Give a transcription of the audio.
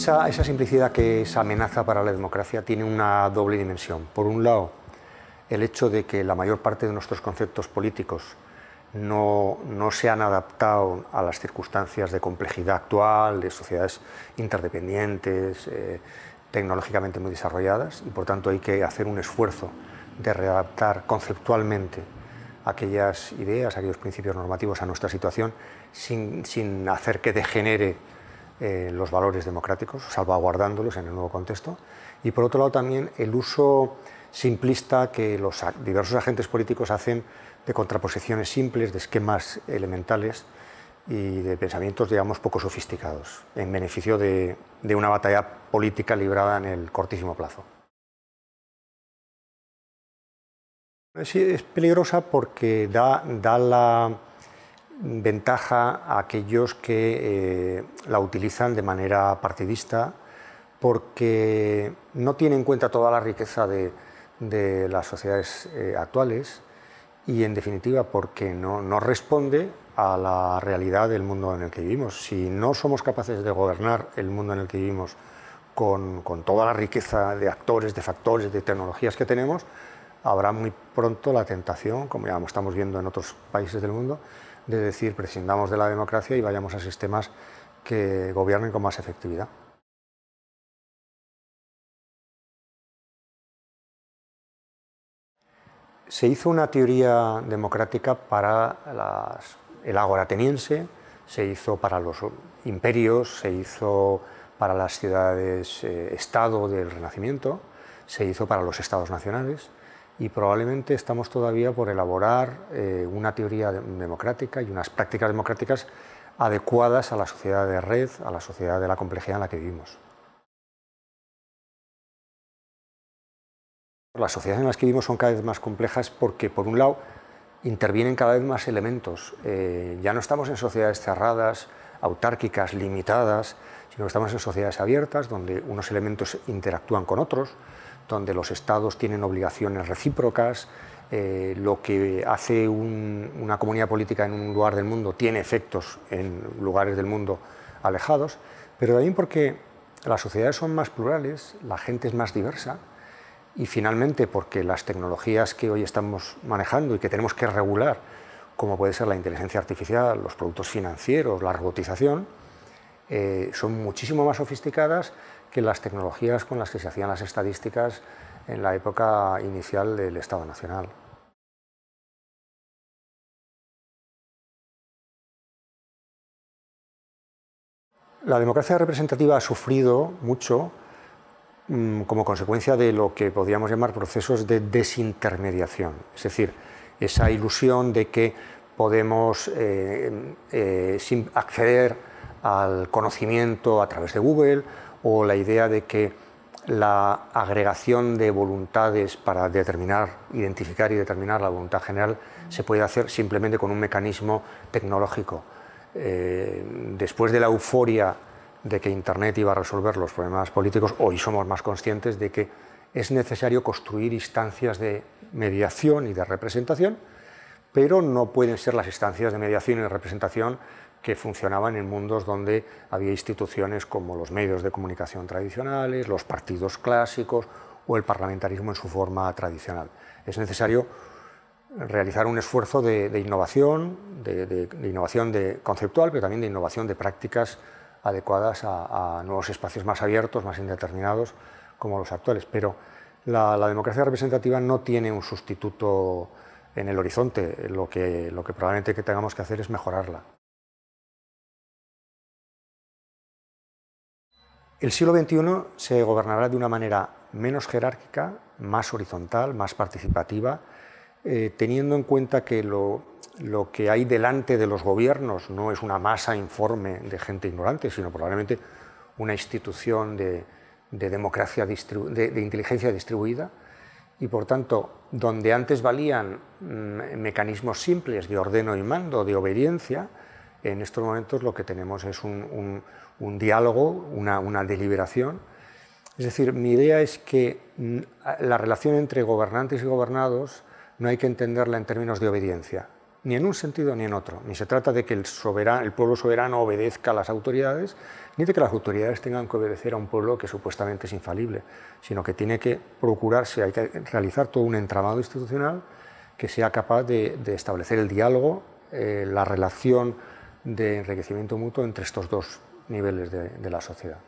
Esa, simplicidad que es amenaza para la democracia tiene una doble dimensión. Por un lado, el hecho de que la mayor parte de nuestros conceptos políticos no, se han adaptado a las circunstancias de complejidad actual, de sociedades interdependientes, eh, tecnológicamente muy desarrolladas, y por tanto hay que hacer un esfuerzo de readaptar conceptualmente aquellas ideas, aquellos principios normativos a nuestra situación, sin, sin hacer que degenere eh, los valores democráticos, salvaguardándolos en el nuevo contexto, y por otro lado también el uso simplista que los diversos agentes políticos hacen de contraposiciones simples, de esquemas elementales y de pensamientos, digamos, poco sofisticados, en beneficio de, una batalla política librada en el cortísimo plazo. es peligrosa porque da, da la ventaja a aquellos que eh, la utilizan de manera partidista porque no tiene en cuenta toda la riqueza de, las sociedades eh, actuales y en definitiva porque no, responde a la realidad del mundo en el que vivimos. Si no somos capaces de gobernar el mundo en el que vivimos con, toda la riqueza de actores, de factores, de tecnologías que tenemos, habrá muy pronto la tentación, como ya estamos viendo en otros países del mundo, de decir prescindamos de la democracia y vayamos a sistemas que gobiernen con más efectividad. Se hizo una teoría democrática para el ágora ateniense, se hizo para los imperios, se hizo para las ciudades-estado eh, del Renacimiento, se hizo para los estados nacionales, y probablemente estamos todavía por elaborar eh, una teoría democrática y unas prácticas democráticas adecuadas a la sociedad de red, a la sociedad de la complejidad en la que vivimos. Las sociedades en las que vivimos son cada vez más complejas porque, por un lado, intervienen cada vez más elementos. Eh, ya no estamos en sociedades cerradas, autárquicas, limitadas, sino que estamos en sociedades abiertas, donde unos elementos interactúan con otros, donde los estados tienen obligaciones recíprocas, eh, lo que hace una comunidad política en un lugar del mundo tiene efectos en lugares del mundo alejados, pero también porque las sociedades son más plurales, la gente es más diversa y finalmente porque las tecnologías que hoy estamos manejando y que tenemos que regular, como puede ser la inteligencia artificial, los productos financieros, la robotización, eh, son muchísimo más sofisticadas que las tecnologías con las que se hacían las estadísticas en la época inicial del Estado Nacional. La democracia representativa ha sufrido mucho mm, como consecuencia de lo que podríamos llamar procesos de desintermediación, es decir, esa ilusión de que podemos eh, eh, acceder al conocimiento a través de Google o la idea de que la agregación de voluntades para determinar, identificar y determinar la voluntad general se puede hacer simplemente con un mecanismo tecnológico. Eh, después de la euforia de que Internet iba a resolver los problemas políticos, hoy somos más conscientes de que es necesario construir instancias de mediación y de representación, pero no pueden ser las instancias de mediación y de representación que funcionaban en mundos donde había instituciones como los medios de comunicación tradicionales, los partidos clásicos o el parlamentarismo en su forma tradicional. Es necesario realizar un esfuerzo de, innovación, de, innovación conceptual, pero también de innovación de prácticas adecuadas a, nuevos espacios más abiertos, más indeterminados, como los actuales. Pero la, democracia representativa no tiene un sustituto en el horizonte. Lo que, lo que probablemente que tengamos que hacer es mejorarla. El siglo XXI se gobernará de una manera menos jerárquica, más horizontal, más participativa, eh, teniendo en cuenta que lo, que hay delante de los gobiernos no es una masa informe de gente ignorante, sino probablemente una institución de, democracia de, inteligencia distribuida, y por tanto, donde antes valían mm, mecanismos simples de ordeno y mando, de obediencia, en estos momentos lo que tenemos es un, diálogo, una, deliberación. Es decir, mi idea es que la relación entre gobernantes y gobernados no hay que entenderla en términos de obediencia, ni en un sentido ni en otro. Ni se trata de que el, pueblo soberano obedezca a las autoridades, ni de que las autoridades tengan que obedecer a un pueblo que supuestamente es infalible, sino que tiene que procurarse, hay que realizar todo un entramado institucional que sea capaz de, establecer el diálogo, eh, la relación de enriquecimiento mutuo entre estos dos niveles de, la sociedad.